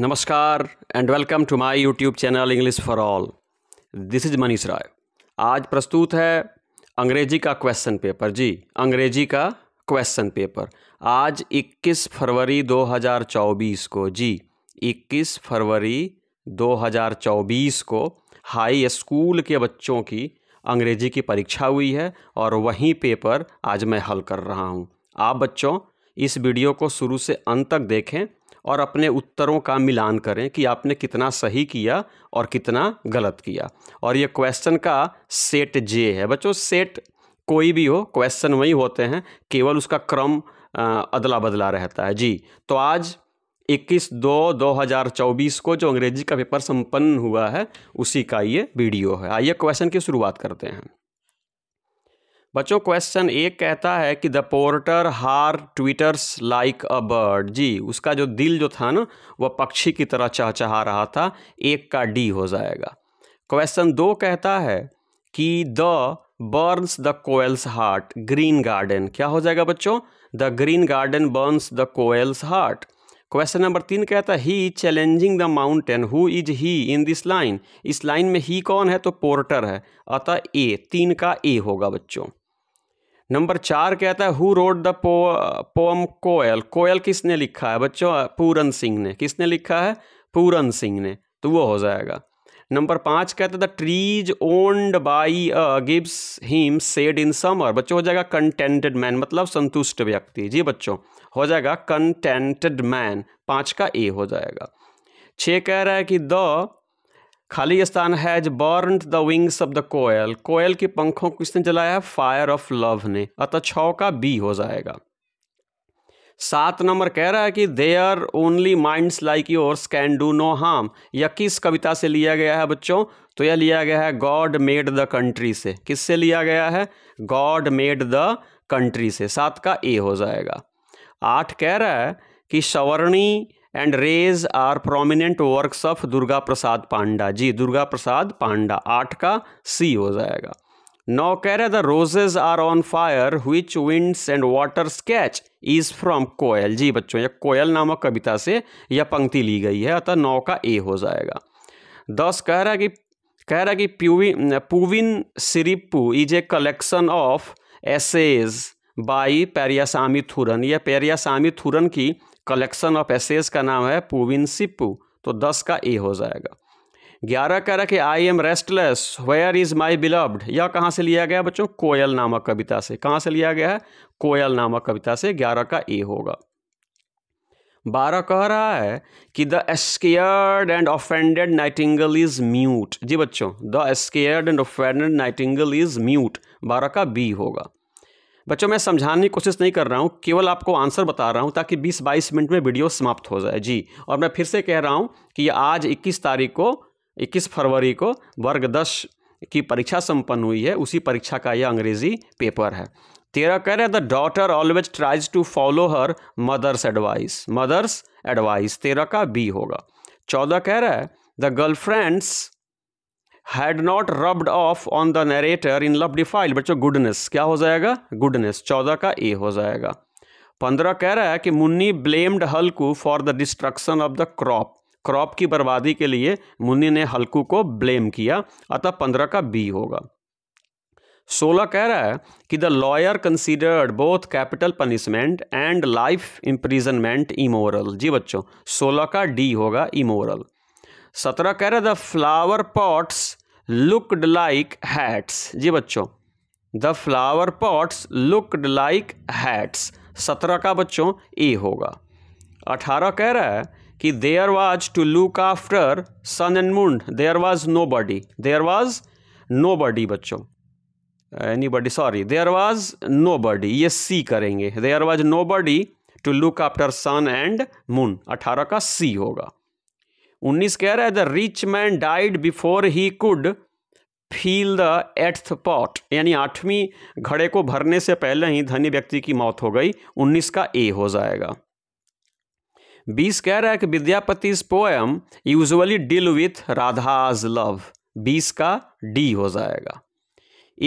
नमस्कार and welcome to my YouTube channel English for all this is Manish Rai आज प्रस्तुत है अंग्रेजी का क्वेश्चन पेपर जी अंग्रेजी का क्वेश्चन पेपर आज 21 फरवरी 2024 को जी 21 फरवरी 2024 को हाई स्कूल के बच्चों की अंग्रेजी की परीक्षा हुई है और वही पेपर आज मैं हल कर रहा हूँ आप बच्चों इस वीडियो को शुरू से अंत तक देखें और अपने उत्तरों का मिलान करें कि आपने कितना सही किया और कितना गलत किया और ये क्वेश्चन का सेट जे है बच्चों सेट कोई भी हो क्वेश्चन वही होते हैं केवल उसका क्रम अदला बदला रहता है जी तो आज 21 दो 2024 को जो अंग्रेजी का पेपर संपन्न हुआ है उसी का ये वीडियो है आइए क्वेश्चन की शुरुआत करते हैं बच्चों क्वेश्चन एक कहता है कि the porter her twitters like a bird जी उसका जो दिल जो था ना वह पक्षी की तरह चहचहा रहा था एक का डी हो जाएगा क्वेश्चन दो कहता है कि the burns the koel's heart green garden क्या हो जाएगा बच्चों the green garden burns the koel's heart question number तीन कहता है he challenging the mountain who is he in this line इस लाइन में ही कौन है तो पोर्टर है अतः ए तीन का ए होगा बच्चों नंबर चार कहता है हु रोड द पो पोम कोयल कोयल किसने लिखा है बच्चों पूरन सिंह ने किसने लिखा है पूरन सिंह ने तो वो हो जाएगा नंबर पाँच कहता है the trees owned by a gives him said in summer बच्चों हो जाएगा कंटेंटेड मैन मतलब संतुष्ट व्यक्ति जी बच्चों हो जाएगा कंटेंटेड मैन पाँच का ए हो जाएगा छः कह रहा है कि द खाली स्थान has burn the wings of the koel कोयल के पंखों को किसने जलाया फायर ऑफ लव ने अतः छ का बी हो जाएगा सात नंबर कह रहा है कि they are only minds like yours can do no harm यह किस कविता से लिया गया है बच्चों तो यह लिया गया है गॉड मेड द कंट्री से किससे लिया गया है गॉड मेड द कंट्री से सात का ए हो जाएगा आठ कह रहा है कि सवर्णी and rays are prominent works of Durga Prasad Panda ji Durga Prasad Panda आठ का सी हो जाएगा नौ कह रहे the roses are on fire which winds and water sketch is from Koel जी बच्चों यह कोयल नामक कविता से यह पंक्ति ली गई है अतः नौ का ए हो जाएगा दस कह रहा कि कह रहा कि प्यूविन Puvin Siripu is a collection of essays by Periyasamy Thooran यह पेरियासामी थुरन की कलेक्शन ऑफ एसेज का नाम है पुविन सिप्पू तो दस का ए हो जाएगा ग्यारह कह रहा कि I am restless where is my beloved यह कहाँ से लिया गया बच्चों कोयल नामक कविता से कहाँ से लिया गया है कोयल नामक कविता से ग्यारह का ए होगा बारह कह रहा है कि the scared and offended nightingale is mute जी बच्चों the scared and offended nightingale is mute बारह का बी होगा बच्चों मैं समझाने की कोशिश नहीं कर रहा हूँ केवल आपको आंसर बता रहा हूँ ताकि 20-22 मिनट में वीडियो समाप्त हो जाए जी और मैं फिर से कह रहा हूँ कि आज 21 तारीख को 21 फरवरी को वर्ग दस की परीक्षा संपन्न हुई है उसी परीक्षा का यह अंग्रेजी पेपर है तेरह कह रहे the daughter always tries to follow her mother's advice mother's advice तेरह का बी होगा चौदह कह रहा है the girlfriends had not rubbed off on the narrator in love defile बच्चों गुडनेस क्या हो जाएगा गुडनेस चौदह का ए हो जाएगा पंद्रह कह रहा है कि Munni blamed Halku for the destruction of the crop crop की बर्बादी के लिए मुन्नी ने हल्कू को ब्लेम किया अतः पंद्रह का बी होगा सोलह कह रहा है कि the lawyer considered both capital punishment and life imprisonment immoral जी बच्चों सोलह का डी होगा इमोरल सत्रह कह रहे the flower pots looked like hats जी बच्चों the flower pots looked like hats सत्रह का बच्चों ए होगा अठारह कह रहा है कि there was to look after sun and moon there was nobody there was nobody बच्चों anybody sorry there was nobody ये सी करेंगे there was nobody to look after sun and moon अठारह का C होगा उन्नीस कह रहा है the rich man died before he could feel the eighth pot यानी आठवीं घड़े को भरने से पहले ही धनी व्यक्ति की मौत हो गई उन्नीस का ए हो जाएगा बीस कह रहा है कि Vidyapati poem usually deal with Radha's love बीस का डी हो जाएगा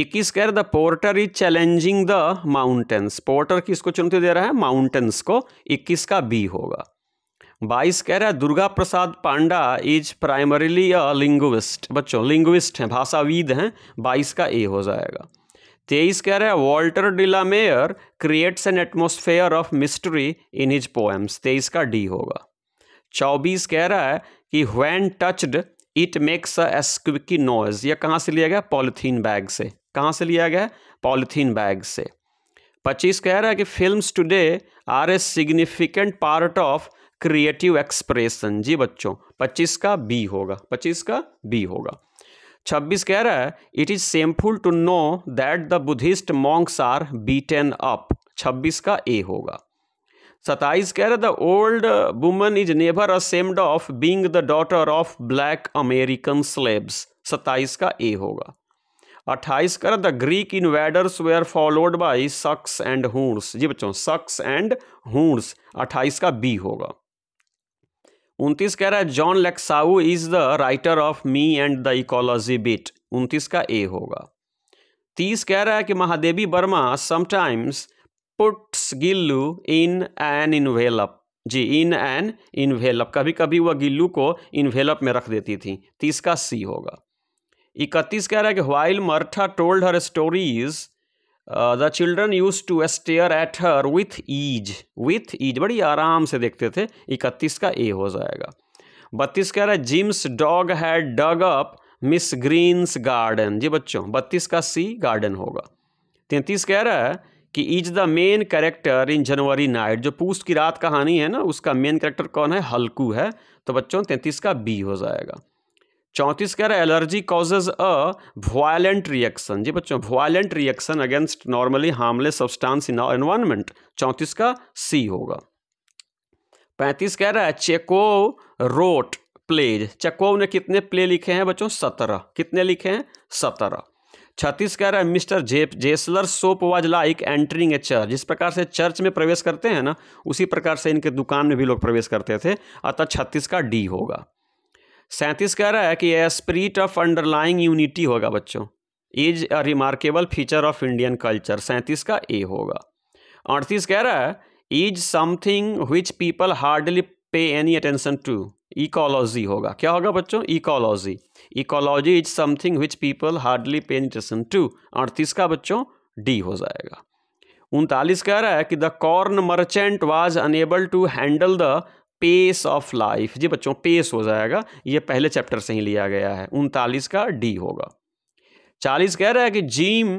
इक्कीस कह रहा the porter is challenging the mountains porter किसको चुनौती दे रहा है माउंटेन्स को इक्कीस का बी होगा बाईस कह रहा है Durga Prasad Panda is primarily a linguist बच्चों लिंग्विस्ट हैं भाषाविद हैं बाईस का ए हो जाएगा तेईस कह रहा है Walter de la Mare creates an atmosphere of mystery in his poems तेईस का डी होगा चौबीस कह रहा है कि when touched it makes a squeaky noise यह कहाँ से लिया गया पॉलीथीन बैग से कहाँ से लिया गया पॉलीथीन बैग से पच्चीस कह रहा है कि film today are a significant part of creative expression जी बच्चों पच्चीस का बी होगा पच्चीस का बी होगा छब्बीस कह रहा है it is shameful to know that the Buddhist monks are beaten up छब्बीस का ए होगा सताइस कह रहा the old woman is never ashamed of being the daughter of black American slaves सताइस का ए होगा अट्ठाईस कर the Greek invaders were followed by Sakas and Huns जी बच्चों सक्स एंड हूर्स अट्ठाईस का बी होगा उनतीस कह रहा है John Lexau is the writer of me and the ecology bit उनतीस का ए होगा तीस कह रहा है कि Mahadevi Verma sometimes puts Gillu in an envelope जी इन एन इन्वेलप कभी कभी वह गिल्लू को इनवेलप में रख देती थी तीस का सी होगा इकतीस कह रहा है कि while Martha told her stories the children use to stare at her with ease with ease बड़ी आराम से देखते थे इकतीस का ए हो जाएगा बत्तीस कह रहा है Jim's dog had dug up Miss Green's garden जी बच्चों बत्तीस का सी गार्डन होगा तैंतीस कह रहा है कि is the main character in January night जो पूस्ट की रात कहानी है ना उसका मेन कैरेक्टर कौन है हल्कू है तो बच्चों तैंतीस का बी हो जाएगा चौंतीस कह रहा है allergy causes a violent reaction जी बच्चों violent reaction against normally harmless substance in environment चौंतीस का सी होगा पैंतीस कह रहा है चेको रोट प्लेज चेकोव ने कितने प्ले लिखे हैं बच्चों सत्रह कितने लिखे हैं सत्रह छत्तीस कह रहा है मिस्टर जेप Gessler shop was like entering a church जिस प्रकार से चर्च में प्रवेश करते हैं ना उसी प्रकार से इनके दुकान में भी लोग प्रवेश करते थे अतः छत्तीस का डी होगा सैंतीस कह रहा है कि a spirit of underlying unity होगा बच्चों is a remarkable feature of Indian culture सैंतीस का ए होगा अड़तीस कह रहा है is something which people hardly pay any attention to ecology होगा क्या होगा बच्चों ecology ecology is something which people hardly pay any attention to अड़तीस का बच्चों डी हो जाएगा उनतालीस कह रहा है कि the corn merchant was unable to handle the pace of life जी बच्चों पेस हो जाएगा ये पहले चैप्टर से ही लिया गया है उनतालीस का डी होगा चालीस कह रहा है कि Jim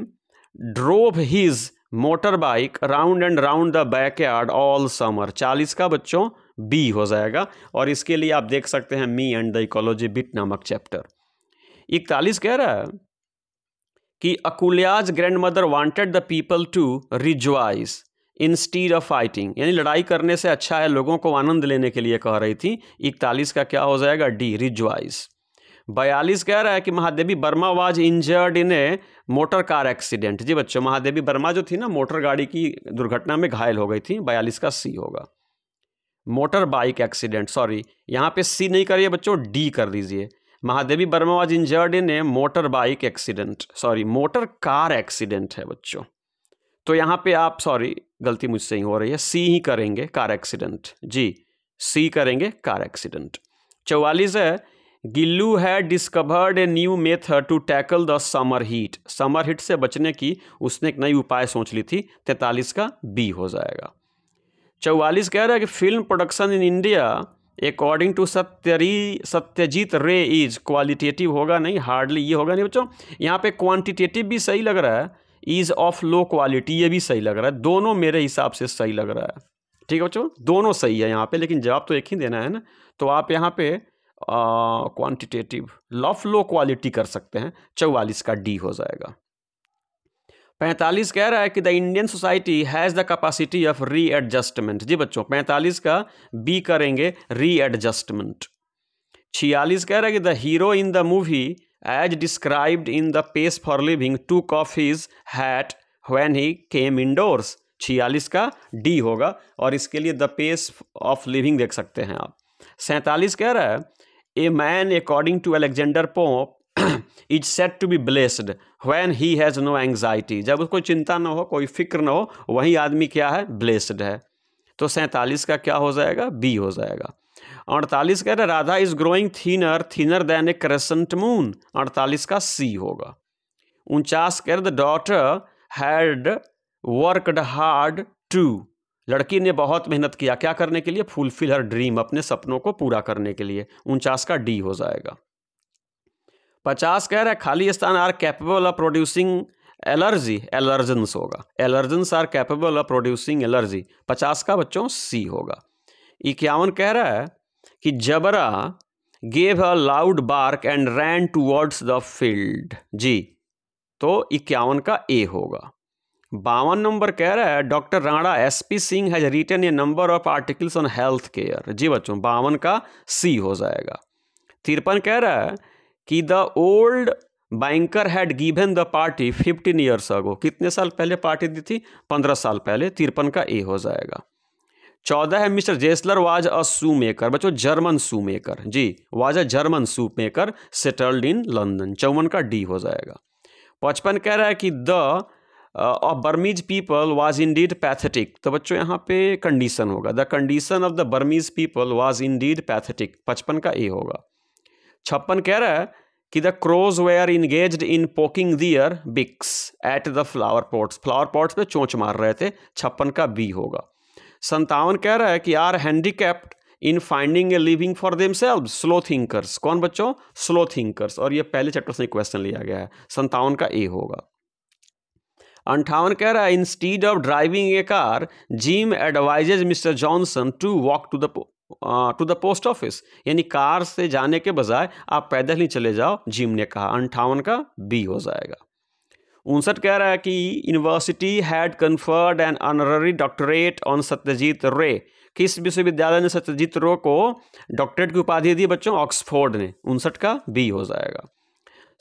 drove his motor bike round and round the back yard all summer चालीस का बच्चों बी हो जाएगा और इसके लिए आप देख सकते हैं me and the ecology bit नामक चैप्टर इकतालीस कह रहा है कि अकुलियाज grandmother wanted the people to rejoice instead of fighting यानी लड़ाई करने से अच्छा है लोगों को आनंद लेने के लिए कह रही थी इकतालीस का क्या हो जाएगा डी रिजवाइस बयालीस कह रहा है कि Mahadevi Varma was injured in a motor car accident जी बच्चों महादेवी वर्मा जो थी ना मोटर गाड़ी की दुर्घटना में घायल हो गई थी बयालीस का सी होगा मोटर बाइक एक्सीडेंट सॉरी यहाँ पे सी नहीं करिए बच्चों डी कर दीजिए Mahadevi Varma was injured in a motor bike accident sorry motor car accident है बच्चों तो यहाँ पे आप सॉरी गलती मुझसे ही हो रही है सी ही करेंगे कार एक्सीडेंट जी सी करेंगे कार एक्सीडेंट चौवालीस है गिल्लू है discovered a new method to tackle the summer heat summer heat से बचने की उसने एक नई उपाय सोच ली थी तैतालीस का बी हो जाएगा चौवालीस कह रहा है कि film production in India according to सत्यरी सत्यजीत रे इज क्वालिटेटिव होगा नहीं हार्डली ये होगा नहीं बच्चों यहाँ पे क्वांटिटेटिव भी सही लग रहा है इज़ ऑफ लो क्वालिटी ये भी सही लग रहा है दोनों मेरे हिसाब से सही लग रहा है ठीक है बच्चों दोनों सही है यहाँ पे लेकिन जवाब तो एक ही देना है ना तो आप यहाँ पे क्वांटिटेटिव लॉफ लो क्वालिटी कर सकते हैं चौवालीस का डी हो जाएगा पैंतालीस कह रहा है कि the Indian society has the capacity of readjustment जी बच्चों पैंतालीस का बी करेंगे री एडजस्टमेंट छियालीस कह रहा है कि the hero in the movie as described in the pace for living to coffee's hat when he came came छियालीस का डी होगा और इसके लिए द पेस ऑफ लिविंग देख सकते हैं आप सैंतालीस कह रहा है a man according to Alexander Pope is said to be blessed when he has no anxiety जब उसको चिंता ना हो कोई फिक्र ना हो वही आदमी क्या है ब्लेस्ड है तो सैंतालीस का क्या हो जाएगा बी हो जाएगा अड़तालीस कह रहे Radha is growing thinner thinner than a crescent moon अड़तालीस का सी होगा उनचास कह रहे the daughter had worked hard to लड़की ने बहुत मेहनत किया क्या करने के लिए फुलफिल हर ड्रीम अपने सपनों को पूरा करने के लिए उनचास का डी हो जाएगा पचास कह रहा है खाली स्थान are capable of producing allergy allergens होगा allergens are capable of producing allergy पचास का बच्चों सी होगा इक्यावन कह रहा है कि Jabra gave a loud bark and ran towards the field जी तो इक्यावन का ए होगा बावन नंबर कह रहा है doctor Rana S P Singh has written a number of articles on health care जी बच्चों बावन का सी हो जाएगा तिरपन कह रहा है कि the old banker had given the party fifteen years ago कितने साल पहले पार्टी दी थी पंद्रह साल पहले तिरपन का ए हो जाएगा चौदह है mister Gessler was a shoemaker बच्चों जर्मन सू मेकर जी was a German shoemaker settled in London चौवन का डी हो जाएगा पचपन कह रहा है कि the of Burmese people was indeed pathetic तो बच्चों यहाँ पे कंडीशन होगा the condition of the Burmese people was indeed pathetic पचपन का ए होगा छप्पन कह रहा है कि the crows were engaged in poking their beaks at the flower pots flower pots पे चोंच मार रहे थे छप्पन का बी होगा संतावन कह रहा है कि are handicapped in finding a living for themselves slow thinkers कौन बच्चों स्लो थिंकर्स और ये पहले चैप्टर से क्वेश्चन लिया गया है संतावन का ए होगा अंठावन कह रहा है instead of driving a car Jim advises mister Johnson to walk to the to the post office यानी कार से जाने के बजाय आप पैदल ही चले जाओ जिम ने कहा अंठावन का बी हो जाएगा उनसठ कह रहा है कि university had conferred an honorary doctorate on Satyajit Ray किस विश्वविद्यालय ने सत्यजीत रो को डॉक्टरेट की उपाधि दी बच्चों ऑक्सफोर्ड ने उनसठ का बी हो जाएगा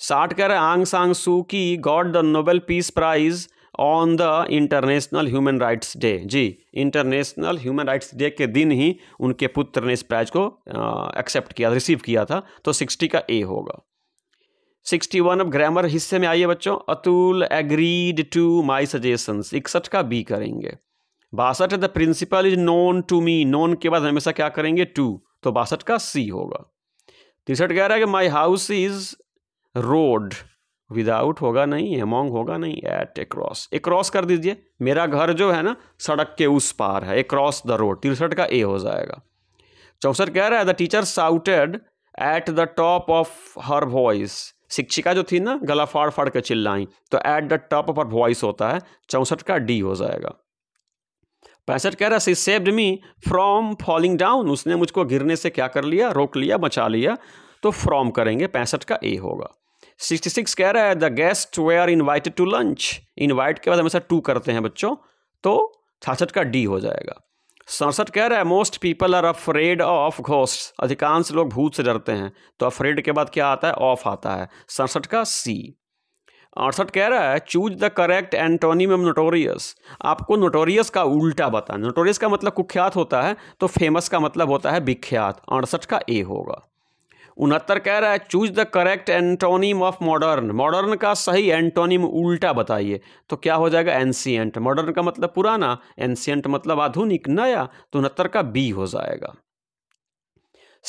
साठ कह रहे आंग San Suu Kyi got the Nobel peace prize on the International Human Rights Day जी इंटरनेशनल ह्यूमन राइट्स डे के दिन ही उनके पुत्र ने इस प्राइज को एक्सेप्ट किया रिसीव किया था तो सिक्सटी का ए होगा सिक्सटी वन अब ग्रामर हिस्से में आइए बच्चों Atul agreed to my suggestions इकसठ का बी करेंगे बासठ the principal is known to me known के बाद हमेशा क्या करेंगे टू तो बासठ का सी होगा तिरसठ कह रहा है कि my house is road without होगा नहीं एमोंग होगा नहीं एट ए क्रॉस एक क्रॉस कर दीजिए मेरा घर जो है ना सड़क के उस पार है एक क्रॉस द रोड तिरसठ का ए हो जाएगा चौंसठ कह रहा है the teacher shouted at the top of her voice शिक्षिका जो थी ना गला फाड़ फाड़ कर चिल्लाई तो at the top of voice होता है चौंसठ का डी हो जाएगा पैंसठ कह रहा she saved me from falling down उसने मुझको गिरने से क्या कर लिया रोक लिया बचा लिया तो फ्रॉम करेंगे पैंसठ का ए होगा सिक्सटी सिक्स कह रहा है the guest were invited to lunch invite के बाद हमेशा टू करते हैं बच्चों तो छाछठ का डी हो जाएगा सड़सठ कह रहा है most people are afraid of ghost अधिकांश लोग भूत से डरते हैं तो अफ्रेड के बाद क्या आता है ऑफ आता है सड़सठ का सी अड़सठ कह रहा है choose the correct antonym notorious आपको नोटोरियस का उल्टा बता नोटोरियस का मतलब कुख्यात होता है तो फेमस का मतलब होता है विख्यात अड़सठ का ए होगा उनहत्तर कह रहा है choose the correct antonym of modern modern का सही एंटोनिम उल्टा बताइए तो क्या हो जाएगा एंशियंट मॉडर्न का मतलब पुराना एंशियंट मतलब आधुनिक नया तो उनहत्तर का बी हो जाएगा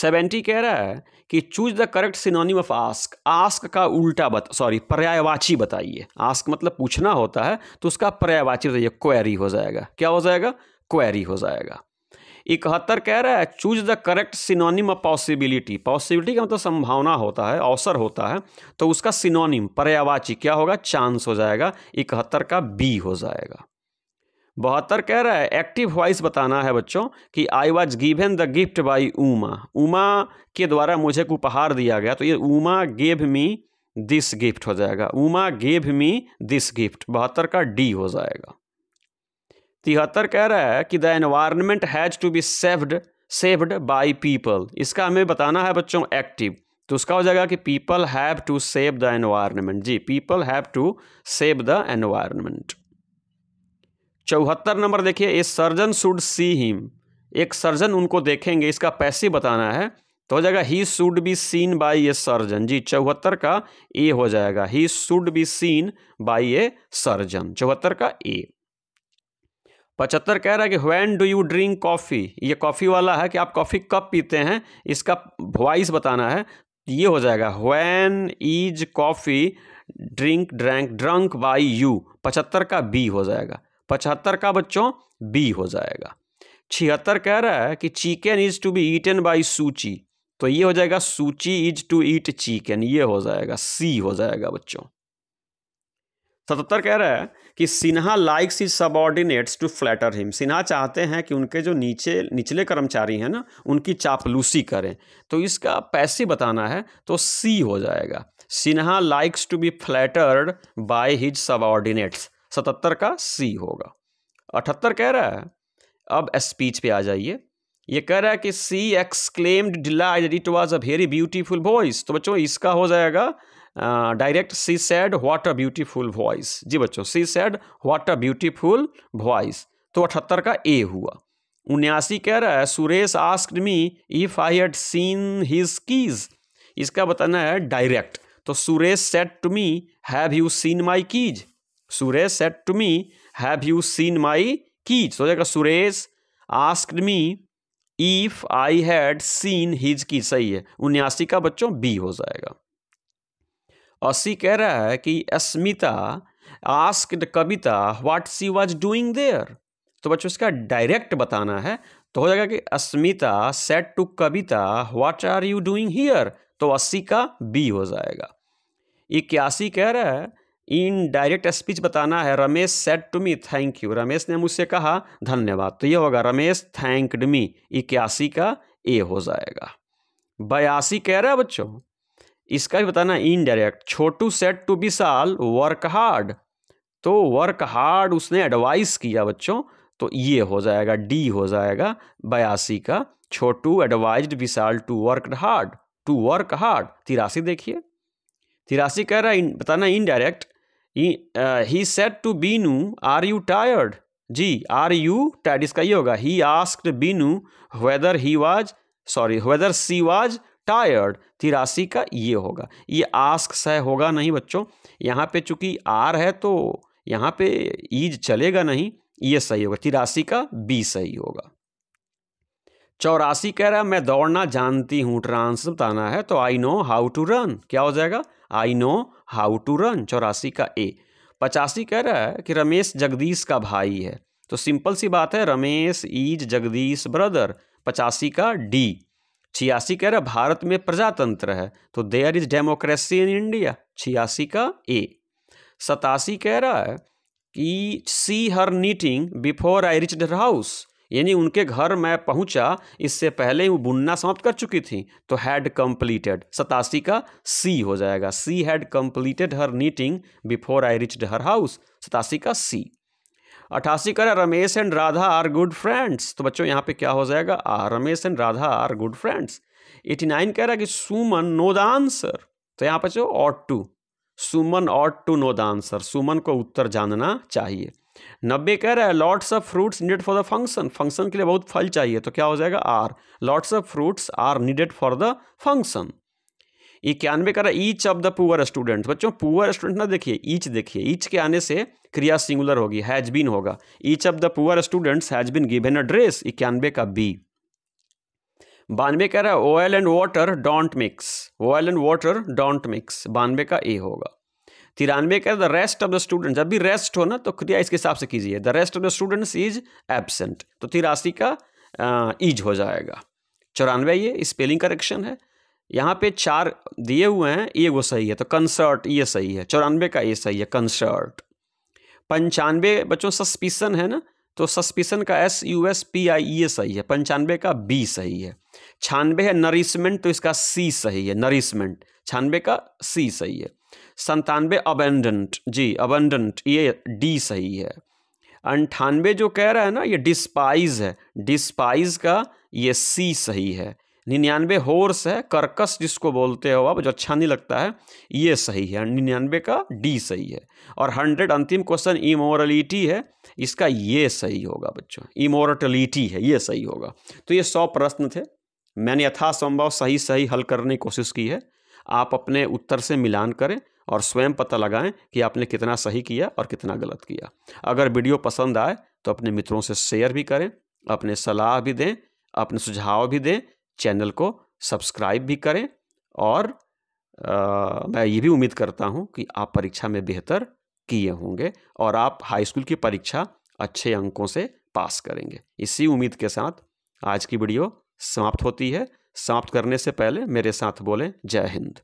सेवेंटी कह रहा है कि choose the correct synonym of ask ask का उल्टा बता सॉरी पर्यायवाची बताइए आस्क मतलब पूछना होता है तो उसका पर्यायवाची बताइए क्वेरी हो जाएगा क्या हो जाएगा क्वेरी हो जाएगा इकहत्तर कह रहा है choose the correct synonym of possibility possibility का मतलब संभावना होता है अवसर होता है तो उसका सिनोनिम पर्यावाची क्या होगा चांस हो जाएगा इकहत्तर का बी हो जाएगा बहत्तर कह रहा है एक्टिव वॉइस बताना है बच्चों कि I was given the gift by Uma Uma के द्वारा मुझे एक उपहार दिया गया तो ये Uma gave me this gift हो जाएगा Uma gave me this gift बहत्तर का डी हो जाएगा तिहत्तर कह रहा है कि the environment has to be saved saved by people इसका हमें बताना है बच्चों एक्टिव तो उसका हो जाएगा कि people have to save the environment जी people have to save the environment चौहत्तर नंबर देखिए a surgeon should see him एक सर्जन उनको देखेंगे इसका पैसे बताना है तो हो जाएगा he should be seen by a surgeon जी चौहत्तर का ए हो जाएगा he should be seen by a surgeon चौहत्तर का ए पचहत्तर कह रहा है कि when do you drink coffee ये कॉफ़ी वाला है कि आप कॉफ़ी कब पीते हैं इसका वॉइस बताना है तो ये हो जाएगा when is coffee drink drank drunk by you पचहत्तर का बी हो जाएगा पचहत्तर का बच्चों बी हो जाएगा छिहत्तर कह रहा है कि chicken is to be eaten by Suchi तो ये हो जाएगा सूची इज टू ईट चिकन ये हो जाएगा सी हो जाएगा बच्चों सतहत्तर कह रहा है कि Sinha likes his subordinates to flatter him Sinha चाहते हैं कि उनके जो नीचे निचले कर्मचारी हैं ना उनकी चापलूसी करें तो इसका पैसे बताना है तो सी हो जाएगा Sinha likes to be flattered by his subordinates सतहत्तर का सी होगा अठहत्तर कह रहा है अब स्पीच पे आ जाइए ये कह रहा है कि she exclaimed delight it was a very beautiful voice तो बच्चों इसका हो जाएगा direct she said what a beautiful voice जी बच्चों she said what a beautiful voice तो अठहत्तर का ए हुआ उन्यासी कह रहा है Suresh asked me if I had seen his keys इसका बताना है डायरेक्ट तो Suresh said to me have you seen my keys Suresh said to me have you seen my keys तो सोचेगा Suresh asked me if I had seen his keys सही है उन्यासी का बच्चों बी हो जाएगा असी कह रहा है कि Asmita asked Kavita what she was doing there तो बच्चों इसका डायरेक्ट बताना है तो हो जाएगा कि Asmita said to Kavita what are you doing here तो अस्सी का बी हो जाएगा इक्यासी कह रहा है इन डायरेक्ट स्पीच बताना है Ramesh said to me thank you Ramesh ने मुझसे कहा धन्यवाद तो ये होगा रमेश थैंकड मी इक्यासी का ए हो जाएगा बयासी कह रहा है बच्चों इसका भी बताना indirect Chhotu said to Vishal work hard तो वर्क हार्ड उसने एडवाइस किया बच्चों तो ये हो जाएगा डी हो जाएगा बयासी का Chhotu advise Vishal to work hard to work hard तिरासी देखिए तिरासी कह रहा है बताना indirect he said to Binu are you tired जी आर यू टायर्ड इसका ये होगा he asked Binu whether he was sorry whether she was tired तिरासी का ये होगा ये आस्क सह होगा नहीं बच्चों यहाँ पे चूंकि आर है तो यहाँ पे ईज चलेगा नहीं ये सही होगा तिरासी का बी सही होगा चौरासी कह रहा है मैं दौड़ना जानती हूँ ट्रांस बताना है तो I know how to run क्या हो जाएगा I know how to run चौरासी का ए पचासी कह रहा है कि रमेश जगदीश का भाई है तो सिंपल सी बात है रमेश ईज जगदीश ब्रदर पचासी का डी छियासी कह रहा भारत में प्रजातंत्र है तो there is democracy in India छियासी का ए सतासी कह रहा है कि she her knitting before I reach her house यानी उनके घर मैं पहुंचा इससे पहले ही वो बुनना समाप्त कर चुकी थी तो हैड कंप्लीटेड सतासी का सी हो जाएगा she had completed her knitting before I reach her house सतासी का सी अठासी कर Ramesh and Radha are good friends तो बच्चों यहाँ पे क्या हो जाएगा आ Ramesh and Radha are good friends eighty nine कह रहा है कि सुमन नो द आंसर तो यहाँ पर जो ought to Suman ought to know the answer Suman को उत्तर जानना चाहिए नब्बे कह रहा है lots of fruits needed for the function function के लिए बहुत फल चाहिए तो क्या हो जाएगा are lots of fruits are needed for the function इक्यानवे कर रहा है each of the poor student बच्चों पुअर स्टूडेंट ना देखिए ईच देखिए ईच के आने से क्रिया सिंगुलर होगी हैज बीन होगा each of the poor students has been given a dress इक्यानवे का बी बानवे कह रहा है oil and water don't mix oil and water don't mix बानवे का ए होगा तिरानवे कह का the rest of the student जब भी रेस्ट हो ना तो क्रिया इसके हिसाब से कीजिए the rest of the students is absent तो तिरासी का ईज हो जाएगा चौरानवे ये स्पेलिंग करेक्शन है यहाँ पे चार दिए हुए हैं ये वो सही है तो कंसर्ट ये सही है चौरानवे का ये सही है कंसर्ट पंचानवे बच्चों सस्पिसन है ना तो सस्पिसन का S U S P I ये सही है पंचानवे का बी सही है छानवे है नरिशमेंट तो इसका सी सही है नरिशमेंट छानवे का सी सही है संतानवे अबेंडेंट जी अबेंडेंट ये डी सही है अंठानवे जो कह रहा है ना ये डिस्पाइज है डिस्पाइज का ये सी सही है निन्यानवे होर्स है कर्कस जिसको बोलते हो आप जो अच्छा नहीं लगता है ये सही है निन्यानवे का डी सही है और हंड्रेड अंतिम क्वेश्चन इमोरलिटी है इसका ये सही होगा बच्चों इमोरटलिटी है ये सही होगा तो ये सौ प्रश्न थे मैंने यथासंभव सही सही हल करने की कोशिश की है आप अपने उत्तर से मिलान करें और स्वयं पता लगाएं कि आपने कितना सही किया और कितना गलत किया अगर वीडियो पसंद आए तो अपने मित्रों से शेयर भी करें अपने सलाह भी दें अपने सुझाव भी दें चैनल को सब्सक्राइब भी करें और आ, मैं ये भी उम्मीद करता हूँ कि आप परीक्षा में बेहतर किए होंगे और आप हाई स्कूल की परीक्षा अच्छे अंकों से पास करेंगे इसी उम्मीद के साथ आज की वीडियो समाप्त होती है समाप्त करने से पहले मेरे साथ बोलें जय हिंद